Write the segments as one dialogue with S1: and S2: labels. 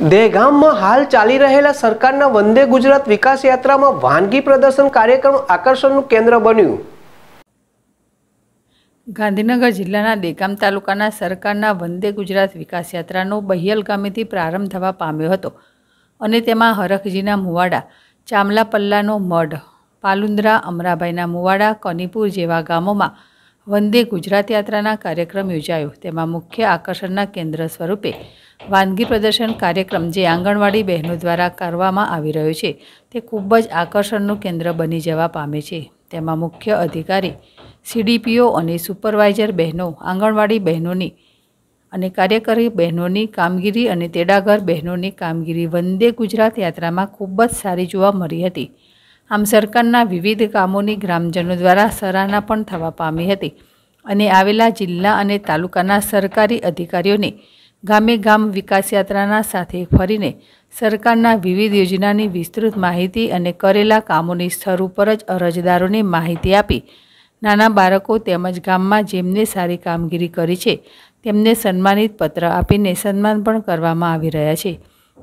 S1: દેગામમાં હાલ ચાલી રહેલા સરકારના વંદે ગુજરાત વિકાસ યાત્રામાં વાનગી પ્રદર્શન કાર્યક્રમ આકર્ષણનું કેન્દ્ર બન્યું
S2: ગાંધીનગર જિલ્લાના દેગામ તાલુકાના સરકારના વંદે ગુજરાત વિકાસ યાત્રાનો બહિયલ ગામેથી પ્રારંભ થવા પામ્યો હતો અને તેમાં હરખજીના મુવાડા ચામલા પલ્લાનો મઢ પાલુંદ્રા અમરાભાઈના મુવાડા કનીપુર જેવા ગામોમાં વંદે ગુજરાત યાત્રાના કાર્યક્રમ યોજાયો તેમાં મુખ્ય આકર્ષણના કેન્દ્ર સ્વરૂપે વાનગી પ્રદર્શન કાર્યક્રમ જે આંગણવાડી બહેનો દ્વારા કરવામાં આવી રહ્યો છે તે ખૂબ જ આકર્ષણનું કેન્દ્ર બની જવા પામે છે તેમાં મુખ્ય અધિકારી સીડીપીઓ અને સુપરવાઇઝર બહેનો આંગણવાડી બહેનોની અને કાર્યકરી બહેનોની કામગીરી અને તેડાગર બહેનોની કામગીરી વંદે ગુજરાત યાત્રામાં ખૂબ જ સારી જોવા મળી હતી આમ સરકારના વિવિધ કામોની ગ્રામજનો દ્વારા સરાહના પણ થવા પામી હતી અને આવેલા જિલ્લા અને તાલુકાના સરકારી અધિકારીઓને ગામે ગામ વિકાસ યાત્રાના સાથે ફરીને સરકારના વિવિધ યોજનાની વિસ્તૃત માહિતી અને કરેલા કામોની સ્થળ ઉપર જ અરજદારોને માહિતી આપી નાના બાળકો તેમજ ગામમાં જેમને સારી કામગીરી કરી છે તેમને સન્માનિત પત્ર આપીને સન્માન પણ કરવામાં આવી રહ્યા છે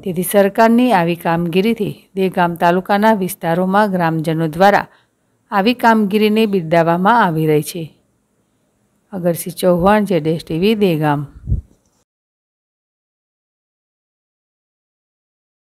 S2: તેથી સરકારની આવી કામગીરીથી દે ગામ તાલુકાના વિસ્તારોમાં ગ્રામજનો દ્વારા આવી કામગીરીને બિરદાવવામાં આવી રહી છે અગરસિંહ ચૌહાણ જેડેશ ટીવી દેગામ